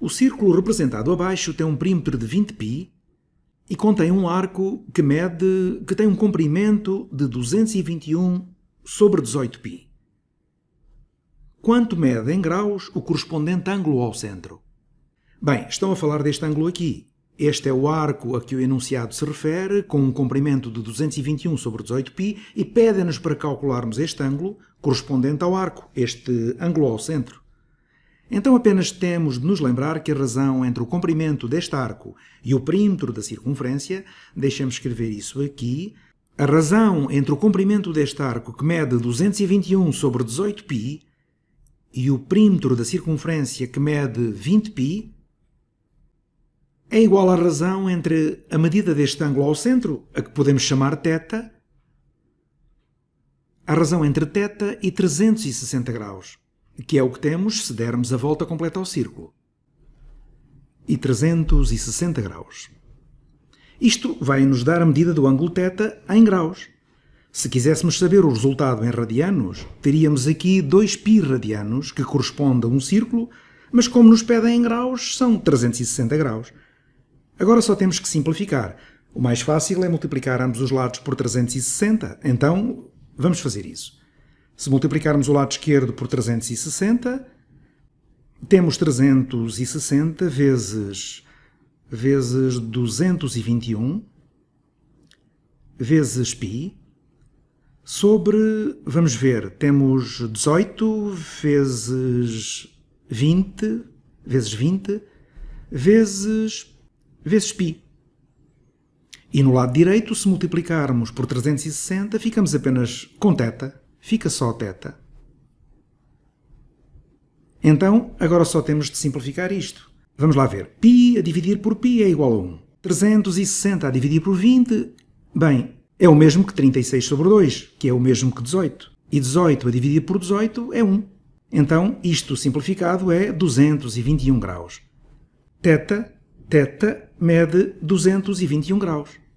O círculo representado abaixo tem um perímetro de 20 π e contém um arco que mede que tem um comprimento de 221 sobre 18 π. Quanto mede em graus o correspondente ângulo ao centro? Bem, estão a falar deste ângulo aqui. Este é o arco a que o enunciado se refere, com um comprimento de 221 sobre 18 π, e pedem-nos para calcularmos este ângulo correspondente ao arco, este ângulo ao centro. Então apenas temos de nos lembrar que a razão entre o comprimento deste arco e o perímetro da circunferência, deixemos escrever isso aqui, a razão entre o comprimento deste arco que mede 221 sobre 18π e o perímetro da circunferência que mede 20π é igual à razão entre a medida deste ângulo ao centro, a que podemos chamar θ, a razão entre θ e 360 graus que é o que temos se dermos a volta completa ao círculo. E 360 graus. Isto vai nos dar a medida do ângulo θ em graus. Se quiséssemos saber o resultado em radianos, teríamos aqui 2π radianos, que corresponde a um círculo, mas como nos pedem em graus, são 360 graus. Agora só temos que simplificar. O mais fácil é multiplicar ambos os lados por 360, então vamos fazer isso. Se multiplicarmos o lado esquerdo por 360, temos 360 vezes, vezes 221 vezes π sobre, vamos ver, temos 18 vezes 20 vezes 20 vezes, vezes π. E no lado direito, se multiplicarmos por 360, ficamos apenas com θ, Fica só θ. Então, agora só temos de simplificar isto. Vamos lá ver. Π a dividir por π é igual a 1. 360 a dividir por 20, bem, é o mesmo que 36 sobre 2, que é o mesmo que 18. E 18 a dividir por 18 é 1. Então, isto simplificado é 221 graus. Teta, teta, mede 221 graus.